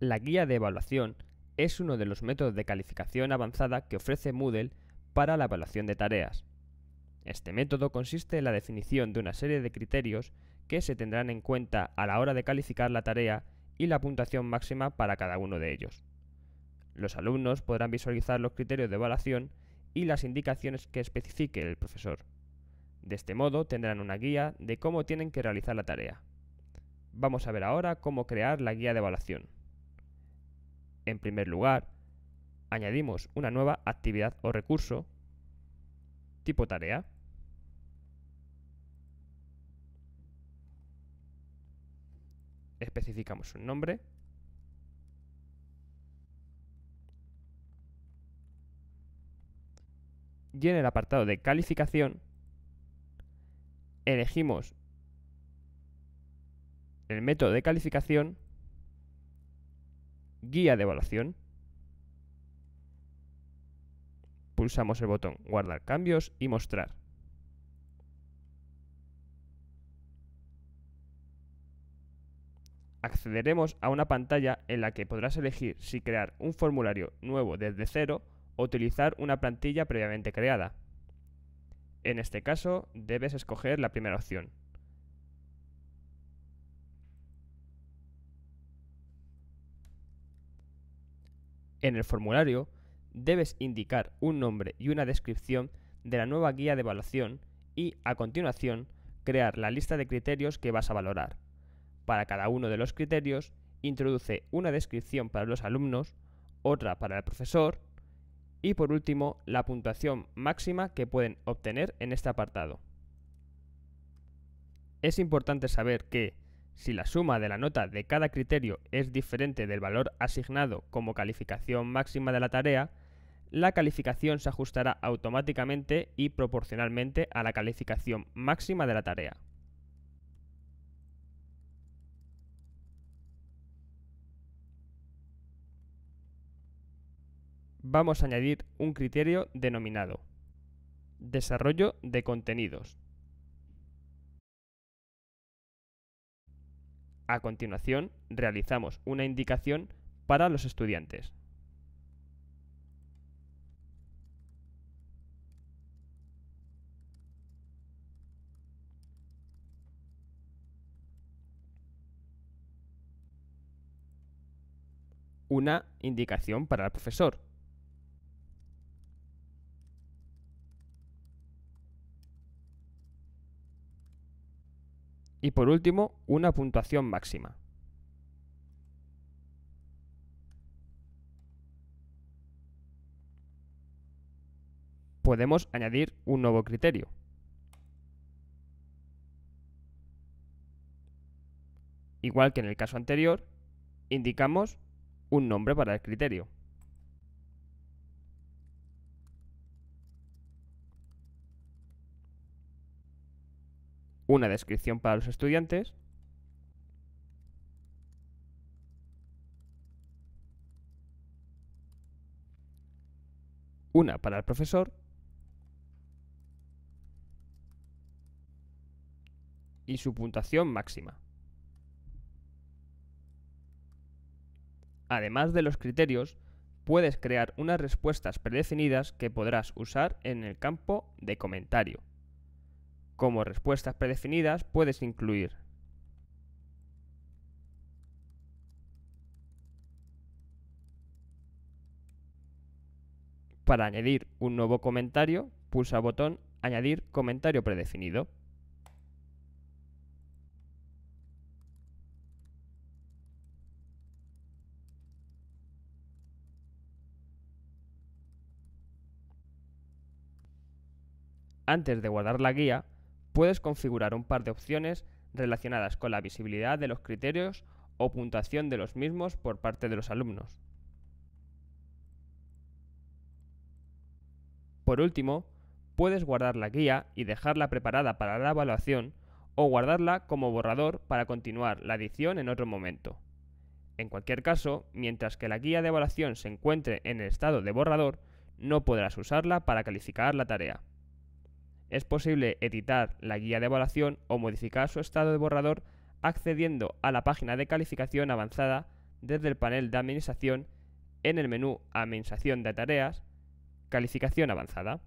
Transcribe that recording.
La guía de evaluación es uno de los métodos de calificación avanzada que ofrece Moodle para la evaluación de tareas. Este método consiste en la definición de una serie de criterios que se tendrán en cuenta a la hora de calificar la tarea y la puntuación máxima para cada uno de ellos. Los alumnos podrán visualizar los criterios de evaluación y las indicaciones que especifique el profesor. De este modo tendrán una guía de cómo tienen que realizar la tarea. Vamos a ver ahora cómo crear la guía de evaluación. En primer lugar, añadimos una nueva actividad o recurso tipo tarea. Especificamos un nombre y en el apartado de calificación elegimos el método de calificación guía de evaluación. Pulsamos el botón guardar cambios y mostrar. accederemos a una pantalla en la que podrás elegir si crear un formulario nuevo desde cero utilizar una plantilla previamente creada. En este caso, debes escoger la primera opción. En el formulario, debes indicar un nombre y una descripción de la nueva guía de evaluación y, a continuación, crear la lista de criterios que vas a valorar. Para cada uno de los criterios, introduce una descripción para los alumnos, otra para el profesor y por último la puntuación máxima que pueden obtener en este apartado. Es importante saber que si la suma de la nota de cada criterio es diferente del valor asignado como calificación máxima de la tarea, la calificación se ajustará automáticamente y proporcionalmente a la calificación máxima de la tarea. vamos a añadir un criterio denominado desarrollo de contenidos. A continuación, realizamos una indicación para los estudiantes. Una indicación para el profesor. Y por último, una puntuación máxima. Podemos añadir un nuevo criterio. Igual que en el caso anterior, indicamos un nombre para el criterio. una descripción para los estudiantes una para el profesor y su puntuación máxima. Además de los criterios, puedes crear unas respuestas predefinidas que podrás usar en el campo de comentario. Como respuestas predefinidas puedes incluir Para añadir un nuevo comentario, pulsa el botón Añadir comentario predefinido. Antes de guardar la guía, puedes configurar un par de opciones relacionadas con la visibilidad de los criterios o puntuación de los mismos por parte de los alumnos. Por último, puedes guardar la guía y dejarla preparada para la evaluación o guardarla como borrador para continuar la edición en otro momento. En cualquier caso, mientras que la guía de evaluación se encuentre en el estado de borrador, no podrás usarla para calificar la tarea es posible editar la guía de evaluación o modificar su estado de borrador accediendo a la página de calificación avanzada desde el panel de administración en el menú Administración de tareas, Calificación avanzada.